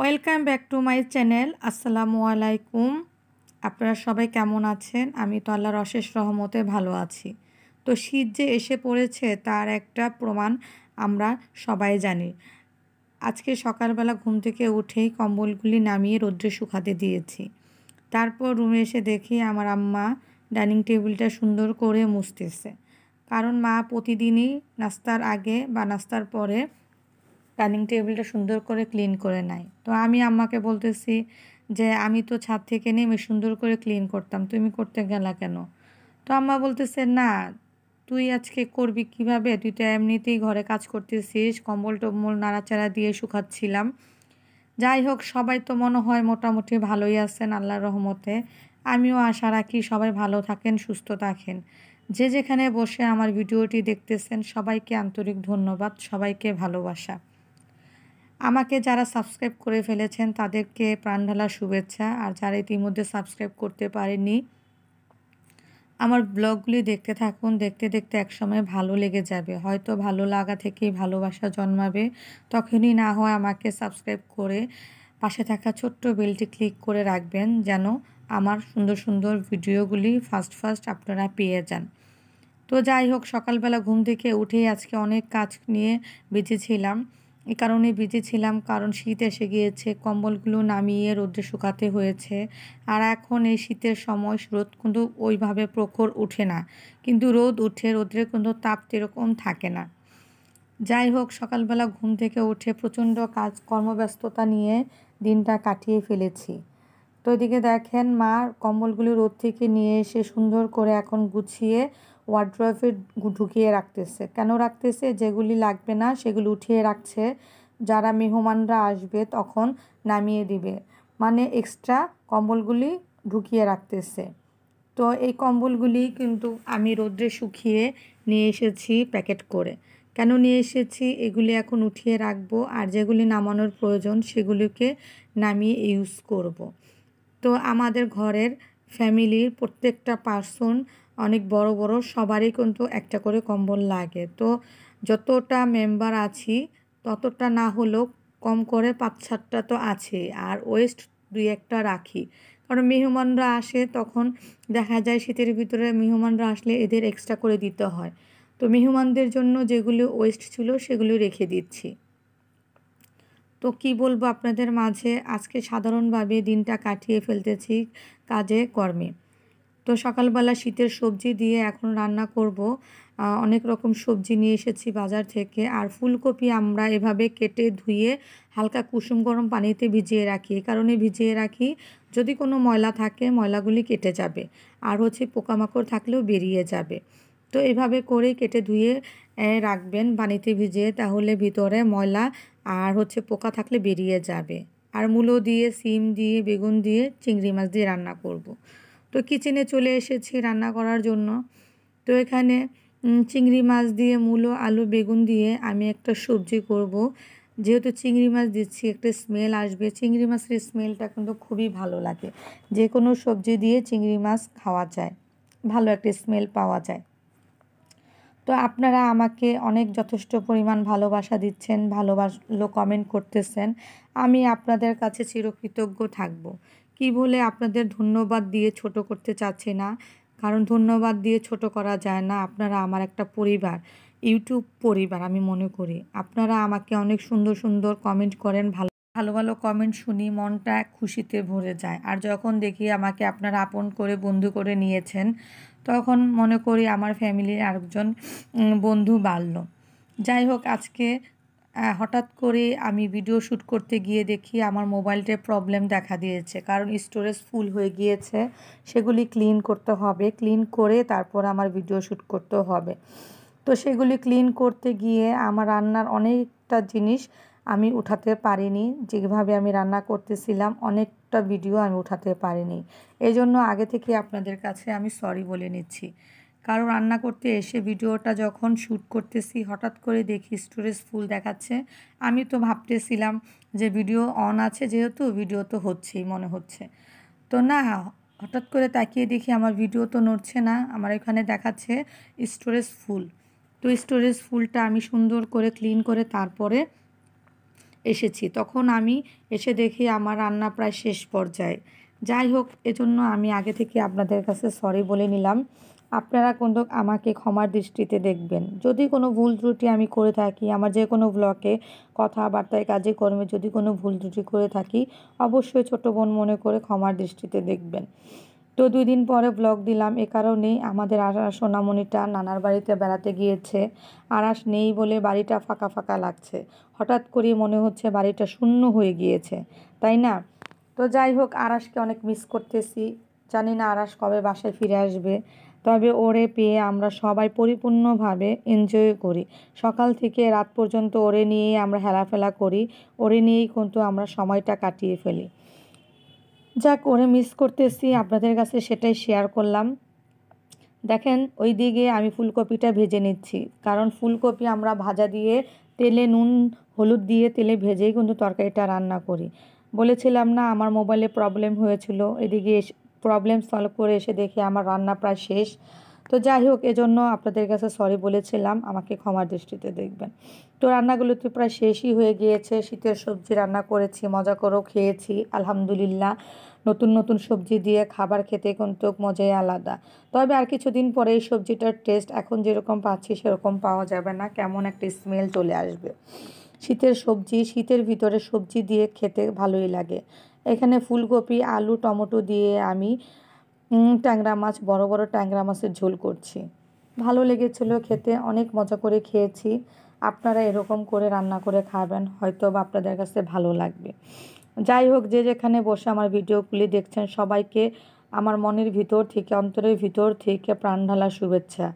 Welcome back to my channel আসসালামু আলাইকুম আপনারা সবাই কেমন আছেন আমি তো আল্লাহর অশেষ রহমতে ভালো আছি তো শীত যে এসে পড়েছে তার একটা প্রমাণ আমরা সবাই জানি আজকে সকালবেলা ঘুম থেকে উঠেই কম্বলগুলি নামিয়ে রোদ্রে শুকাতে দিয়েছি তারপর রুমে এসে দেখি আমার আম্মা ডাইনিং টেবিলটা সুন্দর করে মুছতেছে কারণ মা প্রতিদিনই নাস্তার আগে বা নাস্তার পরে ডাইনিং টেবিলটা সুন্দর করে ক্লিন করে নেয় তো আমি আম্মাকে বলতেছি যে আমি তো ছাদ থেকে নেমে সুন্দর করে ক্লিন করতাম তুমি করতে গেলা কেন তো আম্মা বলতেছে না তুই আজকে করবি কিভাবে তুই তো এমনিতেই ঘরে কাজ করতেছিস কম্বল টম্বল নাড়াচাড়া দিয়ে শুকাচ্ছিলাম যাই হোক সবাই তো মনে হয় মোটামুটি ভালোই আছেন আল্লাহর রহমতে আমিও আশা রাখি সবাই ভালো থাকেন সুস্থ থাকেন যে যেখানে বসে আমার ভিডিওটি দেখতেছেন সবাইকে আন্তরিক ধন্যবাদ সবাইকে ভালোবাসা আমাকে যারা সাবস্ক্রাইব করে ফেলেছেন তাদেরকে প্রাণঢালা শুভেচ্ছা আর যারা ইতিমধ্যে সাবস্ক্রাইব করতে পারেনি আমার ব্লগগুলি দেখতে থাকুন দেখতে দেখতে একসময় ভালো লেগে যাবে হয়তো ভালো লাগা থেকেই ভালোবাসা জন্মাবে তখনই না হয় আমাকে সাবস্ক্রাইব করে পাশে থাকা ছোট্ট বেলটি ক্লিক করে রাখবেন যেন আমার সুন্দর সুন্দর ভিডিওগুলি ফার্স্ট ফার্স্ট আপনারা পেয়ে যান তো যাই হোক সকালবেলা ঘুম থেকে উঠেই আজকে অনেক কাজ নিয়ে বেঁচেছিলাম এ কারণে ভিজেছিলাম কারণ শীত এসে গিয়েছে কম্বলগুলো নামিয়ে রোদ্রে শুকাতে হয়েছে আর এখন এই শীতের সময় রোদ কিন্তু ওইভাবে প্রখর উঠে না কিন্তু রোদ উঠে রোদ্রে কিন্তু তাপ এরকম থাকে না যাই হোক সকালবেলা ঘুম থেকে উঠে প্রচণ্ড কাজ কর্মব্যস্ততা নিয়ে দিনটা কাটিয়ে ফেলেছি তো এদিকে দেখেন মা কম্বলগুলি রোদ থেকে নিয়ে এসে সুন্দর করে এখন গুছিয়ে ওয়ার্ড্রফে ঢুকিয়ে রাখতেছে কেন রাখতেছে যেগুলি লাগবে না সেগুলি উঠিয়ে রাখছে যারা মেহমানরা আসবে তখন নামিয়ে দিবে মানে এক্সট্রা কম্বলগুলি ঢুকিয়ে রাখতেছে তো এই কম্বলগুলি কিন্তু আমি রোদ্রে শুকিয়ে নিয়ে এসেছি প্যাকেট করে কেন নিয়ে এসেছি এগুলি এখন উঠিয়ে রাখবো আর যেগুলি নামানোর প্রয়োজন সেগুলিকে নামিয়ে ইউজ করব। তো আমাদের ঘরের ফ্যামিলির প্রত্যেকটা পার্সন অনেক বড় বড় সবারই কিন্তু একটা করে কম্বল লাগে তো যতটা মেম্বার আছি ততটা না হলেও কম করে পাঁচ সাতটা তো আছে আর ওয়েস্ট দুই একটা রাখি কারণ মেহমানরা আসে তখন দেখা যায় শীতের ভিতরে মেহমানরা আসলে এদের এক্সট্রা করে দিতে হয় তো মেহমানদের জন্য যেগুলো ওয়েস্ট ছিল সেগুলো রেখে দিচ্ছি তো কি বলবো আপনাদের মাঝে আজকে সাধারণভাবে দিনটা কাটিয়ে ফেলতেছি কাজে কর্মে তো সকালবেলা শীতের সবজি দিয়ে এখন রান্না করব অনেক রকম সবজি নিয়ে এসেছি বাজার থেকে আর ফুলকপি আমরা এভাবে কেটে ধুয়ে হালকা কুসুম গরম পানিতে ভিজিয়ে রাখি এ কারণে ভিজিয়ে রাখি যদি কোনো ময়লা থাকে ময়লাগুলি কেটে যাবে আর হচ্ছে পোকামাকড় থাকলেও বেরিয়ে যাবে তো এভাবে করে কেটে ধুয়ে রাখবেন পানিতে ভিজিয়ে তাহলে ভিতরে ময়লা আর হচ্ছে পোকা থাকলে বেরিয়ে যাবে আর মূলো দিয়ে সিম দিয়ে বেগুন দিয়ে চিংড়ি মাছ দিয়ে রান্না করব। তো কিচেনে চলে এসেছি রান্না করার জন্য তো এখানে চিংড়ি মাছ দিয়ে মূলো আলু বেগুন দিয়ে আমি একটা সবজি করব যেহেতু চিংড়ি মাছ দিচ্ছি একটা স্মেল আসবে চিংড়ি মাছের স্মেলটা কিন্তু খুবই ভালো লাগে যে কোনো সবজি দিয়ে চিংড়ি মাছ খাওয়া যায় ভালো একটা স্মেল পাওয়া যায় তো আপনারা আমাকে অনেক যথেষ্ট পরিমাণ ভালোবাসা দিচ্ছেন ভালোবাসলো কমেন্ট করতেছেন আমি আপনাদের কাছে চিরকৃতজ্ঞ থাকবো কি বলে আপনাদের ধন্যবাদ দিয়ে ছোট করতে চাচ্ছে না কারণ ধন্যবাদ দিয়ে ছোট করা যায় না আপনারা আমার একটা পরিবার ইউটিউব পরিবার আমি মনে করি আপনারা আমাকে অনেক সুন্দর সুন্দর কমেন্ট করেন ভালো ভালো ভালো কমেন্ট শুনি মনটা খুশিতে ভরে যায় আর যখন দেখি আমাকে আপনারা আপন করে বন্ধু করে নিয়েছেন তখন মনে করি আমার ফ্যামিলির আরেকজন বন্ধু বাড়ল যাই হোক আজকে হঠাৎ করে আমি ভিডিও শ্যুট করতে গিয়ে দেখি আমার মোবাইলটার প্রবলেম দেখা দিয়েছে কারণ স্টোরেজ ফুল হয়ে গিয়েছে সেগুলি ক্লিন করতে হবে ক্লিন করে তারপর আমার ভিডিও শ্যুট করতে হবে তো সেগুলি ক্লিন করতে গিয়ে আমার রান্নার অনেকটা জিনিস আমি উঠাতে পারিনি যেভাবে আমি রান্না করতেছিলাম অনেকটা ভিডিও আমি উঠাতে পারিনি এজন্য আগে থেকে আপনাদের কাছে আমি সরি বলে নিচ্ছি কারো রান্না করতে এসে ভিডিওটা যখন শ্যুট করতেছি হঠাৎ করে দেখি স্টোরেজ ফুল দেখাচ্ছে আমি তো ভাবতেছিলাম যে ভিডিও অন আছে যেহেতু ভিডিও তো হচ্ছেই মনে হচ্ছে তো না হঠাৎ করে তাকিয়ে দেখি আমার ভিডিও তো নড়ছে না আমার এখানে দেখাচ্ছে স্টোরেজ ফুল তো স্টোরেজ ফুলটা আমি সুন্দর করে ক্লিন করে তারপরে এসেছি তখন আমি এসে দেখি আমার রান্না প্রায় শেষ পর্যায়ে যাই হোক এজন্য আমি আগে থেকে আপনাদের কাছে সরি বলে নিলাম আপনারা কিন্তু আমাকে ক্ষমার দৃষ্টিতে দেখবেন যদি কোনো ভুল ত্রুটি আমি করে থাকি আমার যে কোনো ব্লকে কথাবার্তায় কাজে কর্মে যদি কোনো ভুল ত্রুটি করে থাকি অবশ্যই ছোট বোন মনে করে ক্ষমার দৃষ্টিতে দেখবেন তো দুই দিন পরে ব্লগ দিলাম এ কারণেই আমাদের আরা সোনামণিটা নানার বাড়িতে বেড়াতে গিয়েছে আরাস নেই বলে বাড়িটা ফাঁকা ফাঁকা লাগছে হঠাৎ করে মনে হচ্ছে বাড়িটা শূন্য হয়ে গিয়েছে তাই না তো যাই হোক আরাসকে অনেক মিস করতেছি জানি না আরাস কবে বাসায় ফিরে আসবে তবে ওরে পেয়ে আমরা সবাই পরিপূর্ণভাবে এনজয় করি সকাল থেকে রাত পর্যন্ত ওরে নিয়েই আমরা হেলাফেলা করি ওরে নিয়েই কিন্তু আমরা সময়টা কাটিয়ে ফেলি যাক ওরে মিস করতেছি আপনাদের কাছে সেটাই শেয়ার করলাম দেখেন ওই দিকে আমি ফুলকপিটা ভেজে নিচ্ছি কারণ ফুলকপি আমরা ভাজা দিয়ে তেলে নুন হলুদ দিয়ে তেলে ভেজেই কিন্তু তরকারিটা রান্না করি বলেছিলাম না আমার মোবাইলে প্রবলেম হয়েছিল এদিকে প্রবলেম সলভ করে এসে দেখি আমার রান্না প্রায় শেষ তো যাই হোক এজন্য আপনাদের কাছে সরি বলেছিলাম আমাকে ক্ষমার দৃষ্টিতে দেখবেন তো রান্নাগুলো তো প্রায় শেষই হয়ে গিয়েছে শীতের সবজি রান্না করেছি মজা করেও খেয়েছি আলহামদুলিল্লাহ নতুন নতুন সবজি দিয়ে খাবার খেতে কিন্তু মজাই আলাদা তবে আর কিছুদিন পরে এই সবজিটার টেস্ট এখন যেরকম পাচ্ছি সেরকম পাওয়া যাবে না কেমন একটা স্মেল চলে আসবে শীতের সবজি শীতের ভিতরে সবজি দিয়ে খেতে ভালোই লাগে এখানে ফুলকপি আলু টমেটো দিয়ে আমি ট্যাংরা মাছ বড় বড় ট্যাংরা মাছের ঝোল করছি ভালো লেগেছিল খেতে অনেক মজা করে খেয়েছি আপনারা এরকম করে রান্না করে খাবেন হয়তো বা আপনাদের কাছে ভালো লাগবে যাই হোক যে যেখানে বসে আমার ভিডিওগুলি দেখছেন সবাইকে আমার মনের ভিতর থেকে অন্তরের ভিতর থেকে প্রাণ ঢালা শুভেচ্ছা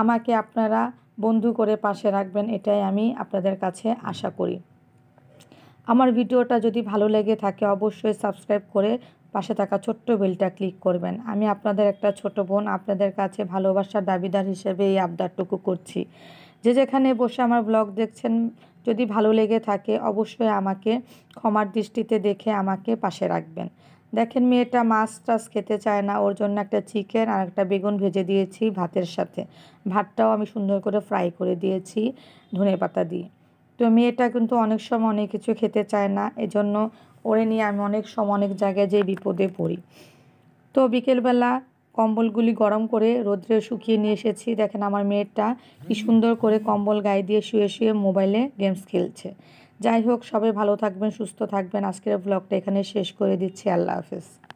আমাকে আপনারা বন্ধু করে পাশে রাখবেন এটাই আমি আপনাদের কাছে আশা করি আমার ভিডিওটা যদি ভালো লেগে থাকে অবশ্যই সাবস্ক্রাইব করে পাশে থাকা ছোট্ট বেলটা ক্লিক করবেন আমি আপনাদের একটা ছোট বোন আপনাদের কাছে ভালোবাসার দাবিদার হিসেবে এই আবদারটুকু করছি যে যেখানে বসে আমার ব্লগ দেখছেন যদি ভালো লেগে থাকে অবশ্যই আমাকে ক্ষমার দৃষ্টিতে দেখে আমাকে পাশে রাখবেন দেখেন মেয়েটা মাছ টাছ খেতে চায় না ওর জন্য একটা চিকেন আর একটা বেগুন ভেজে দিয়েছি ভাতের সাথে ভাতটাও আমি সুন্দর করে ফ্রাই করে দিয়েছি ধনে পাতা দিয়ে তো মেয়েটা কিন্তু অনেক সময় অনেক কিছু খেতে চায় না এজন্য ওরে নিয়ে আমি অনেক সময় অনেক জায়গায় যেয়ে বিপদে পড়ি তো বিকেলবেলা কম্বলগুলি গরম করে রোদ্রে শুকিয়ে নিয়ে এসেছি দেখেন আমার মেয়েটা কি সুন্দর করে কম্বল গায়ে দিয়ে শুয়ে শুয়ে মোবাইলে গেমস খেলছে যাই হোক সবাই ভালো থাকবেন সুস্থ থাকবেন আজকের ব্লগটা এখানে শেষ করে দিচ্ছি আল্লাহ হাফেজ